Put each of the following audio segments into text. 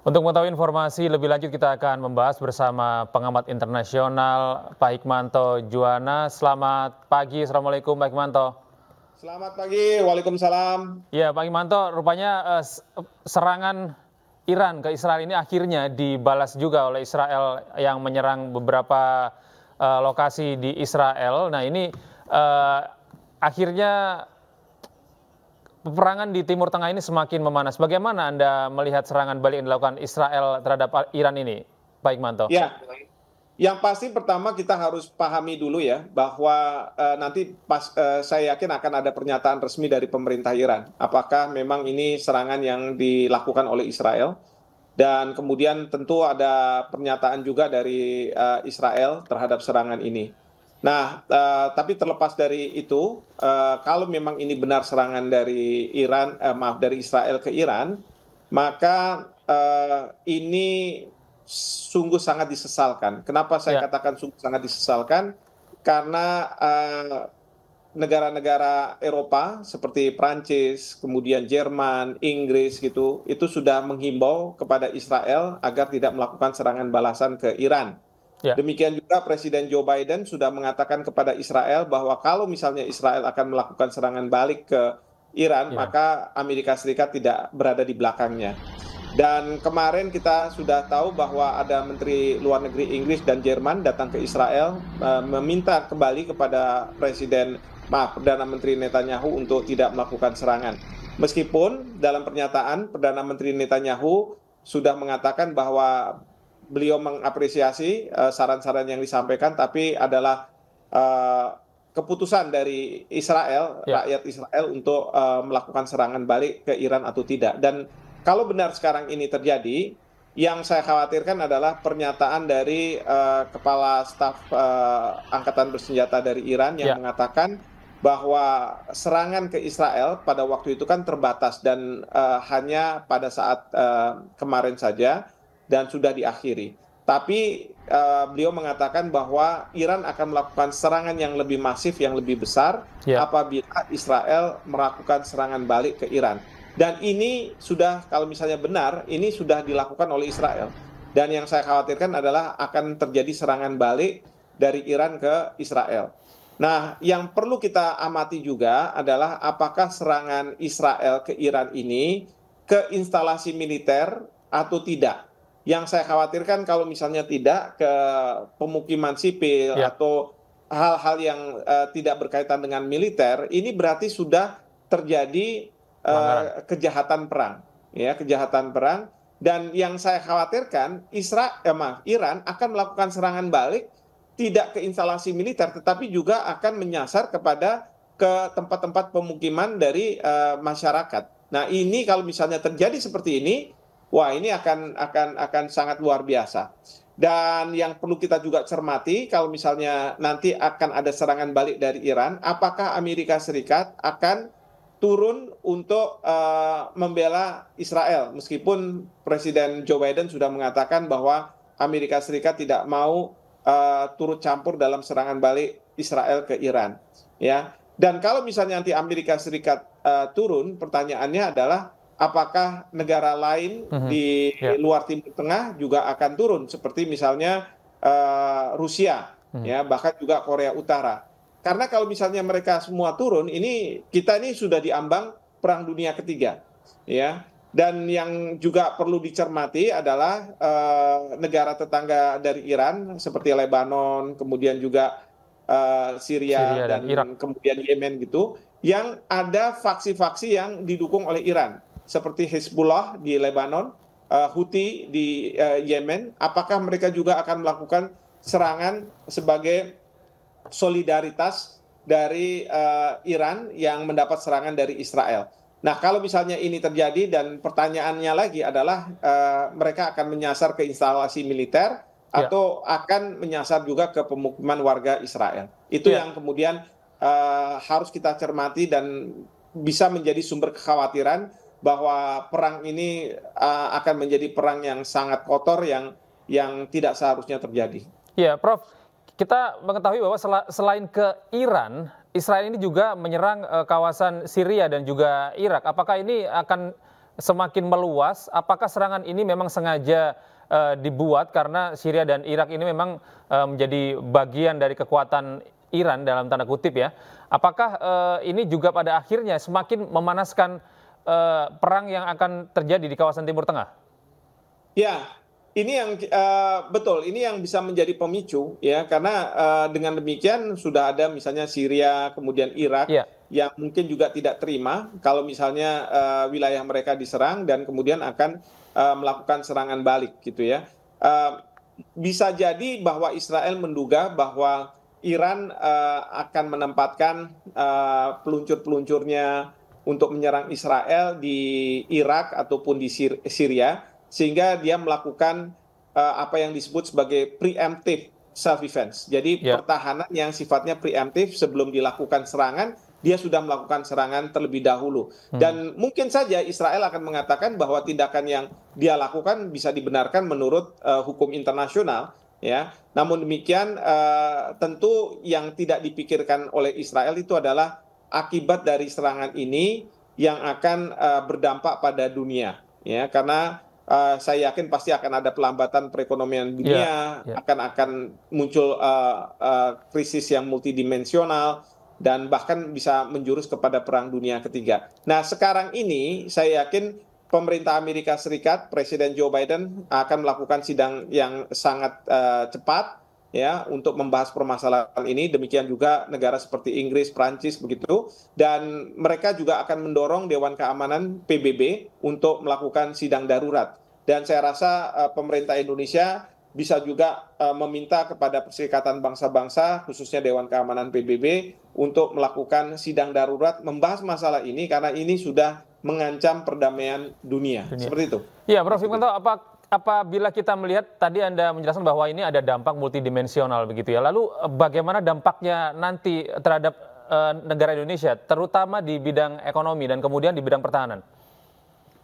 Untuk mengetahui informasi lebih lanjut kita akan membahas bersama pengamat internasional Pak Hikmanto Juwana. Selamat pagi, Assalamualaikum Pak Hikmanto. Selamat pagi, Waalaikumsalam. Ya Pak Hikmanto, rupanya eh, serangan Iran ke Israel ini akhirnya dibalas juga oleh Israel yang menyerang beberapa eh, lokasi di Israel. Nah ini eh, akhirnya peperangan di Timur Tengah ini semakin memanas. Bagaimana Anda melihat serangan balik yang dilakukan Israel terhadap Iran ini, Pak Ikmanto? Ya, yang pasti pertama kita harus pahami dulu ya bahwa uh, nanti pas uh, saya yakin akan ada pernyataan resmi dari pemerintah Iran. Apakah memang ini serangan yang dilakukan oleh Israel? Dan kemudian tentu ada pernyataan juga dari uh, Israel terhadap serangan ini. Nah, uh, tapi terlepas dari itu, uh, kalau memang ini benar serangan dari Iran, uh, maaf dari Israel ke Iran, maka uh, ini sungguh sangat disesalkan. Kenapa saya ya. katakan sungguh sangat disesalkan? Karena negara-negara uh, Eropa seperti Prancis, kemudian Jerman, Inggris gitu, itu sudah menghimbau kepada Israel agar tidak melakukan serangan balasan ke Iran Ya. Demikian juga Presiden Joe Biden sudah mengatakan kepada Israel bahwa kalau misalnya Israel akan melakukan serangan balik ke Iran, ya. maka Amerika Serikat tidak berada di belakangnya. Dan kemarin kita sudah tahu bahwa ada Menteri Luar Negeri Inggris dan Jerman datang ke Israel eh, meminta kembali kepada Presiden maaf Perdana Menteri Netanyahu untuk tidak melakukan serangan. Meskipun dalam pernyataan Perdana Menteri Netanyahu sudah mengatakan bahwa beliau mengapresiasi eh, saran-saran uh, yang disampaikan, tapi adalah uh, keputusan dari Israel, ya. rakyat Israel untuk uh, melakukan serangan balik ke Iran atau tidak. Dan kalau benar sekarang ini terjadi, yang saya khawatirkan adalah pernyataan dari uh, kepala staf uh, angkatan bersenjata dari Iran yang ya. mengatakan bahwa serangan ke Israel pada waktu itu kan terbatas dan uh, hanya pada saat uh, kemarin saja dan sudah diakhiri. Tapi uh, beliau mengatakan bahwa Iran akan melakukan serangan yang lebih masif, yang lebih besar ya. apabila Israel melakukan serangan balik ke Iran. Dan ini sudah kalau misalnya benar, ini sudah dilakukan oleh Israel. Dan yang saya khawatirkan adalah akan terjadi serangan balik dari Iran ke Israel. Nah, yang perlu kita amati juga adalah apakah serangan Israel ke Iran ini ke instalasi militer atau tidak yang saya khawatirkan kalau misalnya tidak ke pemukiman sipil ya. atau hal-hal yang eh, tidak berkaitan dengan militer ini berarti sudah terjadi uh, kejahatan perang ya kejahatan perang dan yang saya khawatirkan Isra eh, maaf, Iran akan melakukan serangan balik tidak ke instalasi militer tetapi juga akan menyasar kepada ke tempat-tempat pemukiman dari uh, masyarakat. Nah, ini kalau misalnya terjadi seperti ini wah ini akan akan akan sangat luar biasa. Dan yang perlu kita juga cermati kalau misalnya nanti akan ada serangan balik dari Iran, apakah Amerika Serikat akan turun untuk uh, membela Israel meskipun Presiden Joe Biden sudah mengatakan bahwa Amerika Serikat tidak mau uh, turut campur dalam serangan balik Israel ke Iran ya dan kalau misalnya nanti Amerika Serikat uh, turun pertanyaannya adalah apakah negara lain mm -hmm. di yeah. luar Timur Tengah juga akan turun seperti misalnya uh, Rusia mm -hmm. ya bahkan juga Korea Utara. Karena kalau misalnya mereka semua turun ini kita ini sudah diambang perang dunia ketiga ya. Dan yang juga perlu dicermati adalah uh, negara tetangga dari Iran seperti Lebanon, kemudian juga uh, Syria, Syria dan, dan kemudian Yemen gitu yang ada faksi-faksi yang didukung oleh Iran seperti Hezbollah di Lebanon, uh, Houthi di uh, Yemen, apakah mereka juga akan melakukan serangan sebagai solidaritas dari uh, Iran yang mendapat serangan dari Israel? Nah, kalau misalnya ini terjadi dan pertanyaannya lagi adalah uh, mereka akan menyasar ke instalasi militer ya. atau ya. akan menyasar juga ke pemukiman warga Israel. Itu ya. yang kemudian uh, harus kita cermati dan bisa menjadi sumber kekhawatiran bahwa perang ini uh, akan menjadi perang yang sangat kotor yang yang tidak seharusnya terjadi. Ya, Prof. Kita mengetahui bahwa sel selain ke Iran, Israel ini juga menyerang uh, kawasan Syria dan juga Irak. Apakah ini akan semakin meluas? Apakah serangan ini memang sengaja uh, dibuat karena Syria dan Irak ini memang uh, menjadi bagian dari kekuatan Iran dalam tanda kutip ya. Apakah uh, ini juga pada akhirnya semakin memanaskan uh, perang yang akan terjadi di kawasan Timur Tengah? Ya, ini yang uh, betul, ini yang bisa menjadi pemicu ya karena uh, dengan demikian sudah ada misalnya Syria kemudian Irak Ya yang mungkin juga tidak terima kalau misalnya uh, wilayah mereka diserang dan kemudian akan uh, melakukan serangan balik gitu ya. Uh, bisa jadi bahwa Israel menduga bahwa Iran uh, akan menempatkan uh, peluncur-peluncurnya untuk menyerang Israel di Irak ataupun di Syria sehingga dia melakukan uh, apa yang disebut sebagai preemptive self defense. Jadi yeah. pertahanan yang sifatnya preemptif sebelum dilakukan serangan dia sudah melakukan serangan terlebih dahulu hmm. dan mungkin saja Israel akan mengatakan bahwa tindakan yang dia lakukan bisa dibenarkan menurut uh, hukum internasional ya. Namun demikian uh, tentu yang tidak dipikirkan oleh Israel itu adalah akibat dari serangan ini yang akan uh, berdampak pada dunia ya karena uh, saya yakin pasti akan ada pelambatan perekonomian iya, dunia yeah, yeah. akan akan muncul uh, uh, krisis yang multidimensional dan bahkan bisa menjurus kepada perang dunia ketiga. Nah, sekarang ini saya yakin pemerintah Amerika Serikat Presiden Joe Biden akan melakukan sidang yang sangat uh, cepat ya untuk membahas permasalahan ini demikian juga negara seperti Inggris, Prancis begitu dan mereka juga akan mendorong Dewan Keamanan PBB untuk melakukan sidang darurat dan saya rasa uh, pemerintah Indonesia bisa juga uh, meminta kepada Perserikatan Bangsa-Bangsa khususnya Dewan Keamanan PBB untuk melakukan sidang darurat membahas masalah ini karena ini sudah mengancam perdamaian dunia, dunia. seperti itu. Iya, Prof. Hikmanto, apa apabila kita melihat tadi Anda menjelaskan bahwa ini ada dampak multidimensional begitu ya. Lalu eh, bagaimana dampaknya nanti terhadap e, negara Indonesia terutama di bidang ekonomi dan kemudian di bidang pertahanan?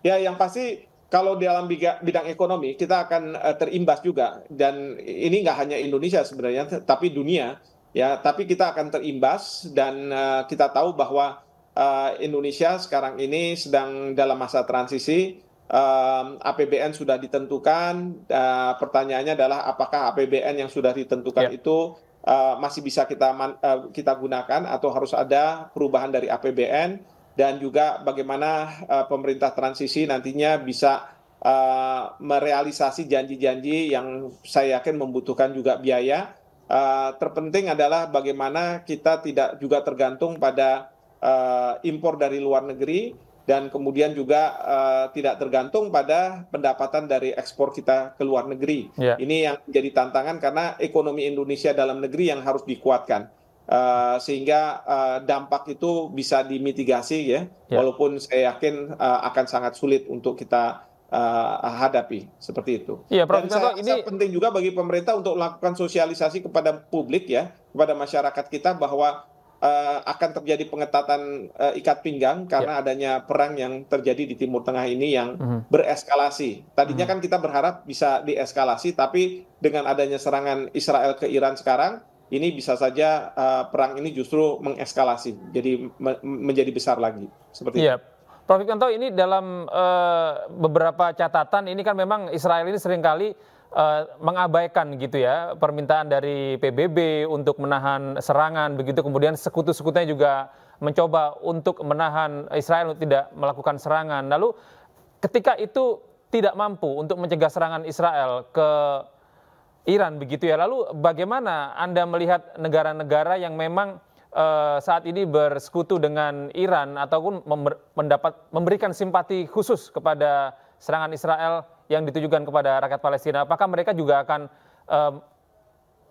Ya, yang pasti kalau dalam bidang ekonomi kita akan eh, terimbas juga dan ini nggak hanya Indonesia sebenarnya tapi dunia ya, tapi kita akan terimbas dan uh, kita tahu bahwa Indonesia sekarang ini sedang dalam masa transisi um, APBN sudah ditentukan. Uh, pertanyaannya adalah apakah APBN yang sudah ditentukan yeah. itu uh, masih bisa kita uh, kita gunakan atau harus ada perubahan dari APBN dan juga bagaimana uh, pemerintah transisi nantinya bisa uh, merealisasi janji-janji yang saya yakin membutuhkan juga biaya. Uh, terpenting adalah bagaimana kita tidak juga tergantung pada uh, impor dari luar negeri dan kemudian juga uh, tidak tergantung pada pendapatan dari ekspor kita ke luar negeri. Yeah. Ini yang jadi tantangan karena ekonomi Indonesia dalam negeri yang harus dikuatkan. Uh, sehingga uh, dampak itu bisa dimitigasi ya, ya. walaupun saya yakin uh, akan sangat sulit untuk kita uh, hadapi seperti itu. Iya, Prof. Dan saya ini penting juga bagi pemerintah untuk melakukan sosialisasi kepada publik ya, kepada masyarakat kita bahwa uh, akan terjadi pengetatan uh, ikat pinggang karena yeah. adanya perang yang terjadi di Timur Tengah ini yang mm -hmm. bereskalasi. Tadinya mm -hmm. kan kita berharap bisa dieskalasi, tapi dengan adanya serangan Israel ke Iran sekarang, ini bisa saja uh, perang ini justru mengeskalasi, jadi me menjadi besar lagi. Seperti yeah. itu. Iya. Prof. Kanto, ini dalam uh, beberapa catatan, ini kan memang Israel ini seringkali uh, mengabaikan gitu ya permintaan dari PBB untuk menahan serangan begitu kemudian sekutu-sekutunya juga mencoba untuk menahan Israel untuk tidak melakukan serangan lalu ketika itu tidak mampu untuk mencegah serangan Israel ke Iran begitu ya lalu bagaimana Anda melihat negara-negara yang memang eh, saat ini bersekutu dengan Iran ataupun mendapat memberikan simpati khusus kepada serangan Israel yang ditujukan kepada rakyat Palestina, apakah mereka juga akan um,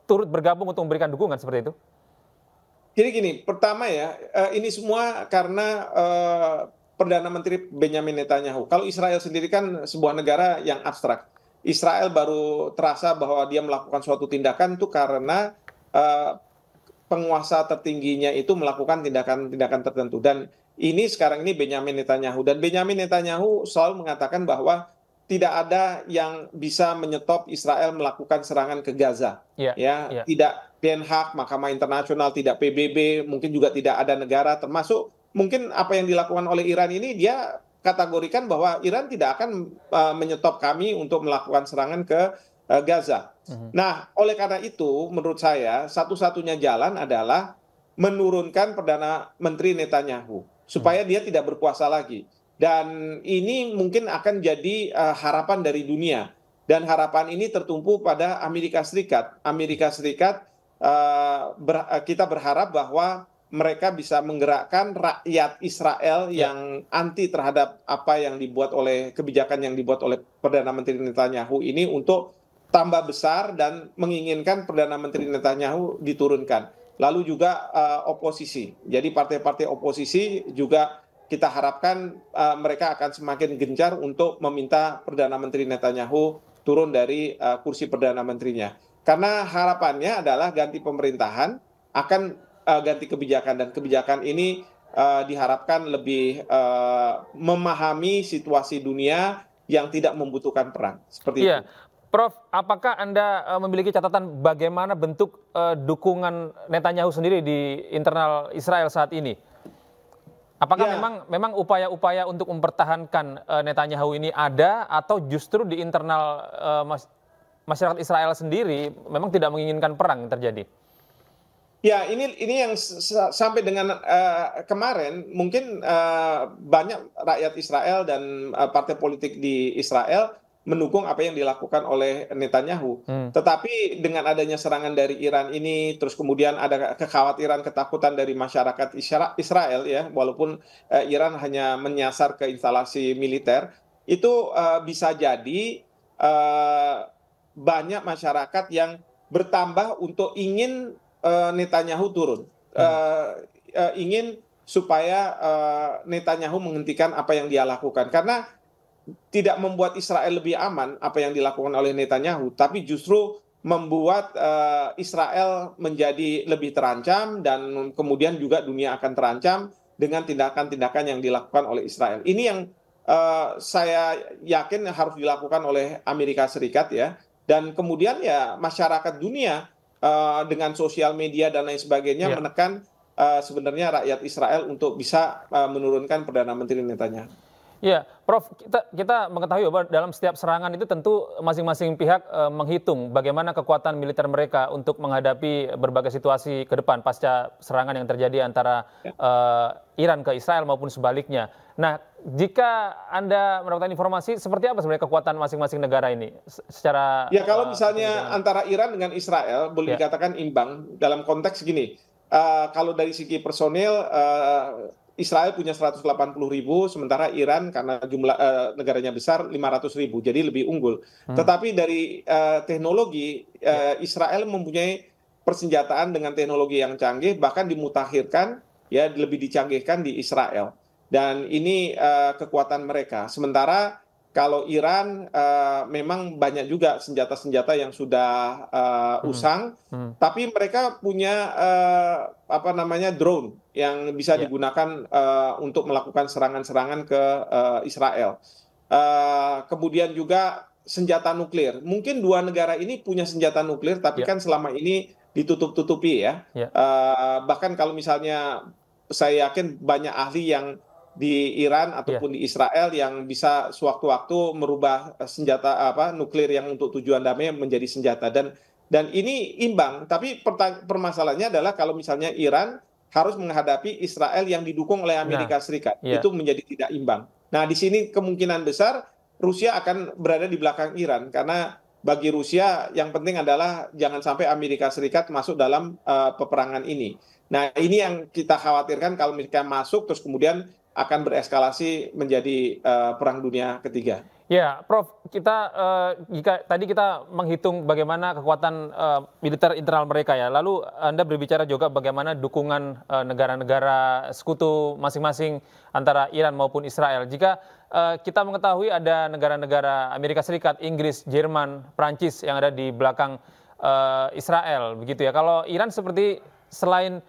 turut bergabung untuk memberikan dukungan seperti itu? Jadi gini, pertama ya, eh, ini semua karena uh, Perdana Menteri Benjamin Netanyahu. Kalau Israel sendiri kan sebuah negara yang abstrak. Israel baru terasa bahwa dia melakukan suatu tindakan itu karena uh, penguasa tertingginya itu melakukan tindakan-tindakan tertentu. Dan ini sekarang ini Benjamin Netanyahu. Dan Benjamin Netanyahu selalu mengatakan bahwa tidak ada yang bisa menyetop Israel melakukan serangan ke Gaza. Yeah, ya, yeah. tidak Den Haag, Mahkamah Internasional, tidak PBB, mungkin juga tidak ada negara termasuk mungkin apa yang dilakukan oleh Iran ini dia kategorikan bahwa Iran tidak akan uh, menyetop kami untuk melakukan serangan ke uh, Gaza. Mm -hmm. Nah, oleh karena itu menurut saya satu-satunya jalan adalah menurunkan Perdana Menteri Netanyahu supaya mm -hmm. dia tidak berkuasa lagi dan ini mungkin akan jadi uh, harapan dari dunia dan harapan ini tertumpu pada Amerika Serikat. Amerika Serikat uh, ber, eh, kita berharap bahwa mereka bisa menggerakkan rakyat Israel ya. yang anti terhadap apa yang dibuat oleh kebijakan yang dibuat oleh Perdana Menteri Netanyahu ini untuk tambah besar dan menginginkan Perdana Menteri Netanyahu diturunkan. Lalu juga uh, oposisi. Jadi partai-partai oposisi juga kita harapkan uh, mereka akan semakin gencar untuk meminta Perdana Menteri Netanyahu turun dari uh, kursi Perdana Menterinya. Karena harapannya adalah ganti pemerintahan akan uh, ganti kebijakan dan kebijakan ini uh, diharapkan lebih uh, memahami situasi dunia yang tidak membutuhkan perang. Seperti iya. itu. Prof, apakah Anda memiliki catatan bagaimana bentuk dukungan Netanyahu sendiri di internal Israel saat ini? Apakah ya. memang memang upaya-upaya untuk mempertahankan uh, Netanyahu ini ada atau justru di internal uh, mas, masyarakat Israel sendiri memang tidak menginginkan perang yang terjadi? Ya, ini ini yang sampai dengan uh, kemarin mungkin uh, banyak rakyat Israel dan uh, partai politik di Israel mendukung apa yang dilakukan oleh Netanyahu. Hmm. Tetapi dengan adanya serangan dari Iran ini, terus kemudian ada kekhawatiran, ketakutan dari masyarakat Israel ya, walaupun uh, Iran hanya menyasar ke instalasi militer, itu uh, bisa jadi uh, banyak masyarakat yang bertambah untuk ingin uh, Netanyahu turun, hmm. uh, uh, ingin supaya uh, Netanyahu menghentikan apa yang dia lakukan karena tidak membuat Israel lebih aman apa yang dilakukan oleh Netanyahu, tapi justru membuat uh, Israel menjadi lebih terancam dan kemudian juga dunia akan terancam dengan tindakan-tindakan yang dilakukan oleh Israel. Ini yang uh, saya yakin harus dilakukan oleh Amerika Serikat ya. Dan kemudian ya masyarakat dunia uh, dengan sosial media dan lain sebagainya yeah. menekan uh, sebenarnya rakyat Israel untuk bisa uh, menurunkan perdana menteri Netanyahu. Ya, Prof, kita, kita mengetahui bahwa dalam setiap serangan itu tentu masing-masing pihak e, menghitung bagaimana kekuatan militer mereka untuk menghadapi berbagai situasi ke depan pasca serangan yang terjadi antara e, Iran ke Israel maupun sebaliknya. Nah, jika Anda mendapatkan informasi, seperti apa sebenarnya kekuatan masing-masing negara ini secara... Ya, kalau eh, misalnya uh, antara Iran dengan Israel boleh ya. dikatakan imbang dalam konteks gini, uh, kalau dari segi personil... Uh, Israel punya 180 ribu, sementara Iran karena jumlah uh, negaranya besar 500 ribu, jadi lebih unggul. Hmm. Tetapi dari uh, teknologi eh, ya. Israel mempunyai persenjataan dengan teknologi yang canggih, bahkan dimutakhirkan ya lebih dicanggihkan di Israel. Dan ini eh, kekuatan mereka. Sementara kalau Iran uh, memang banyak juga senjata-senjata yang sudah uh, usang, hmm. Hmm. tapi mereka punya uh, apa namanya drone yang bisa yeah. digunakan uh, untuk melakukan serangan-serangan ke uh, Israel. Uh, kemudian juga senjata nuklir. Mungkin dua negara ini punya senjata nuklir, tapi yeah. kan selama ini ditutup-tutupi ya. Yeah. Ya. Uh, bahkan kalau misalnya saya yakin banyak ahli yang di Iran ataupun yeah. di Israel yang bisa sewaktu-waktu merubah eh, senjata apa nuklir yang untuk tujuan damai menjadi senjata dan dan ini imbang tapi permasalahannya adalah kalau misalnya Iran harus menghadapi Israel yang didukung oleh Amerika nah, Serikat yeah. itu menjadi tidak imbang. Nah, di sini kemungkinan besar Rusia akan berada di belakang Iran karena bagi Rusia yang penting adalah jangan sampai Amerika Serikat masuk dalam uh, peperangan ini. Nah, ini yang kita khawatirkan kalau mereka masuk terus kemudian akan bereskalasi menjadi uh, perang dunia ketiga. Ya, Prof, kita uh, jika tadi kita menghitung bagaimana kekuatan uh, militer internal mereka ya. Lalu Anda berbicara juga bagaimana dukungan negara-negara uh, sekutu masing-masing antara Iran maupun Israel. Jika uh, kita mengetahui ada negara-negara Amerika Serikat, Inggris, Jerman, Prancis yang ada di belakang uh, Israel begitu ya. Kalau Iran seperti selain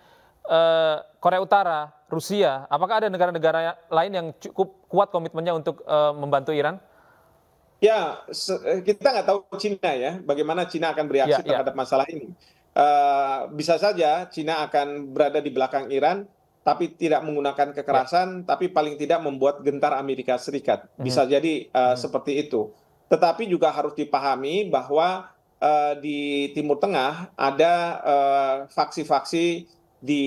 uh, Korea Utara, Rusia. Apakah ada negara-negara lain yang cukup kuat komitmennya untuk uh, membantu Iran? Ya, eh, kita nggak tahu Cina ya, bagaimana Cina akan bereaksi ya, ya. terhadap masalah ini. Uh, bisa saja Cina akan berada di belakang Iran, tapi tidak menggunakan kekerasan, ya. tapi paling tidak membuat gentar Amerika Serikat. Hmm. Bisa hmm. jadi uh, hmm. seperti itu. Tetapi juga harus dipahami bahwa uh, di Timur Tengah ada faksi-faksi uh, di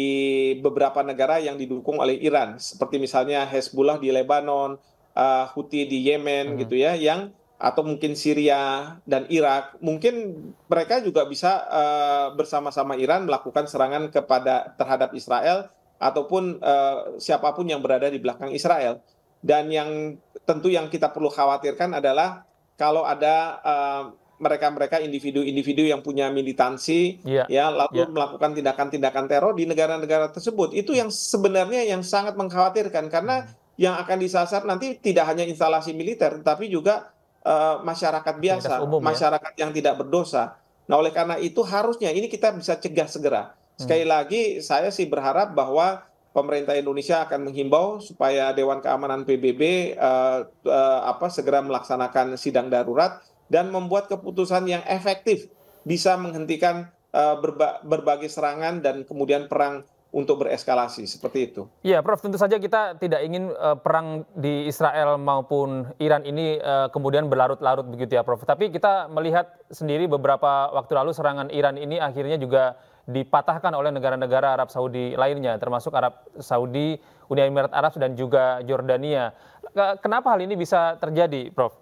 beberapa negara yang didukung oleh Iran seperti misalnya Hezbollah di Lebanon, uh, Houthi di Yemen hmm. gitu ya yang atau mungkin Syria dan Irak mungkin mereka juga bisa uh, bersama-sama Iran melakukan serangan kepada terhadap Israel ataupun uh, siapapun yang berada di belakang Israel dan yang tentu yang kita perlu khawatirkan adalah kalau ada uh, mereka-mereka individu-individu yang punya militansi yeah. ya lalu yeah. melakukan tindakan-tindakan teror di negara-negara tersebut itu yang sebenarnya yang sangat mengkhawatirkan karena hmm. yang akan disasar nanti tidak hanya instalasi militer tetapi juga uh, masyarakat biasa umum, ya. masyarakat ya? yang tidak berdosa nah oleh karena itu harusnya ini kita bisa cegah segera hmm. sekali hmm. lagi saya sih berharap bahwa pemerintah Indonesia akan menghimbau supaya Dewan Keamanan PBB uh, eh, uh, eh, apa segera melaksanakan sidang darurat dan membuat keputusan yang efektif bisa menghentikan eh, berba berbagai serangan dan kemudian perang untuk bereskalasi seperti itu. Ya, Prof, tentu saja kita tidak ingin uh, perang di Israel maupun Iran ini uh, kemudian berlarut-larut begitu ya, Prof. Tapi kita melihat sendiri beberapa waktu lalu serangan Iran ini akhirnya juga dipatahkan oleh negara-negara Arab Saudi lainnya, termasuk Arab Saudi, Uni Emirat Arab dan juga Jordania. Kenapa hal ini bisa terjadi, Prof?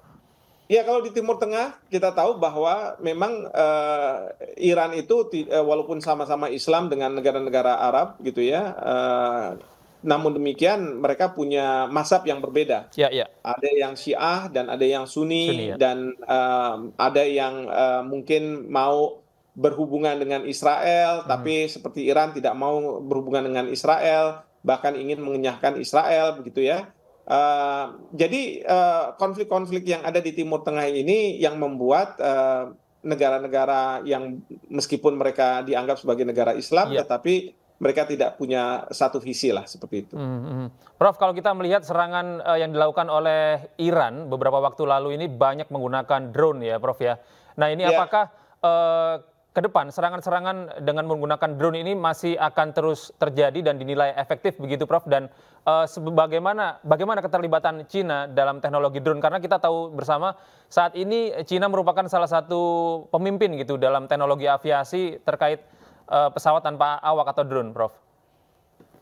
Ya kalau di Timur Tengah kita tahu bahwa memang uh, Iran itu uh, walaupun sama-sama Islam dengan negara-negara Arab gitu ya, uh, namun demikian mereka punya masab yang berbeda. Ya, ya. Ada yang Syiah dan ada yang Sunni, Sunni ya. dan uh, ada yang uh, mungkin mau berhubungan dengan Israel, hmm. tapi seperti Iran tidak mau berhubungan dengan Israel, bahkan ingin mengenyahkan Israel begitu ya Uh, jadi eh, konflik-konflik uh, yang ada di Timur Tengah ini yang membuat eh, negara-negara uh, yang meskipun mereka dianggap sebagai negara Islam, yeah. tetapi mereka tidak punya satu visi lah seperti itu. Mm -hmm. Prof, kalau kita melihat serangan uh, yang dilakukan oleh Iran beberapa waktu lalu ini banyak menggunakan drone ya, Prof ya. Nah ini yeah. apakah uh, ke depan serangan-serangan dengan menggunakan drone ini masih akan terus terjadi dan dinilai efektif begitu Prof dan uh, eh, sebagaimana bagaimana keterlibatan Cina dalam teknologi drone karena kita tahu bersama saat ini Cina merupakan salah satu pemimpin gitu dalam teknologi aviasi terkait uh, pesawat tanpa awak atau drone Prof.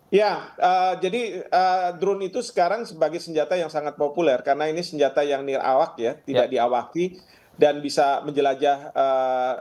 Ya, uh, jadi uh, drone itu sekarang sebagai senjata yang sangat populer karena ini senjata yang nirawak ya, tidak ya. diawaki dan bisa menjelajah uh,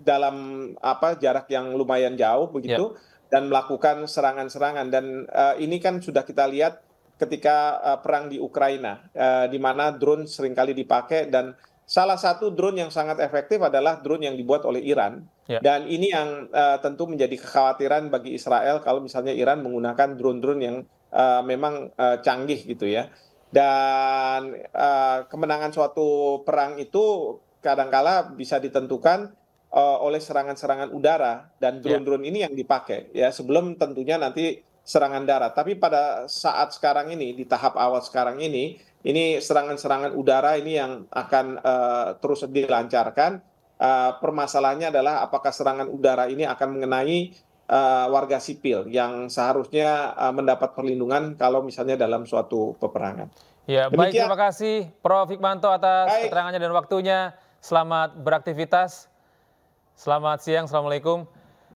dalam apa jarak yang lumayan jauh begitu yeah. dan melakukan serangan-serangan dan uh, ini kan sudah kita lihat ketika uh, perang di Ukraina uh, di mana drone seringkali dipakai dan salah satu drone yang sangat efektif adalah drone yang dibuat oleh Iran yeah. dan ini yang uh, tentu menjadi kekhawatiran bagi Israel kalau misalnya Iran menggunakan drone-drone yang uh, memang uh, canggih gitu ya dan uh, kemenangan suatu perang itu kadangkala bisa ditentukan uh, oleh serangan-serangan udara dan ya. drone-drone ini yang dipakai ya sebelum tentunya nanti serangan darat. Tapi pada saat sekarang ini di tahap awal sekarang ini ini serangan-serangan udara ini yang akan uh, terus dilancarkan. Uh, permasalahannya adalah apakah serangan udara ini akan mengenai uh, warga sipil yang seharusnya uh, mendapat perlindungan kalau misalnya dalam suatu peperangan. Ya, Demikian. baik terima kasih Prof Hikmanto atas baik. keterangannya dan waktunya. Selamat beraktivitas. Selamat siang, Assalamualaikum.